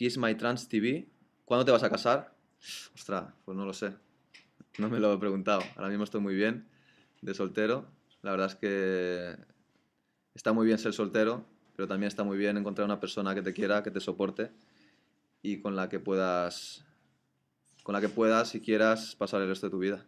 Kiss My Trans TV. ¿Cuándo te vas a casar? Ostras, pues no lo sé. No me lo he preguntado. Ahora mismo estoy muy bien de soltero. La verdad es que está muy bien ser soltero, pero también está muy bien encontrar una persona que te quiera, que te soporte y con la que puedas, con la que puedas y quieras pasar el resto de tu vida.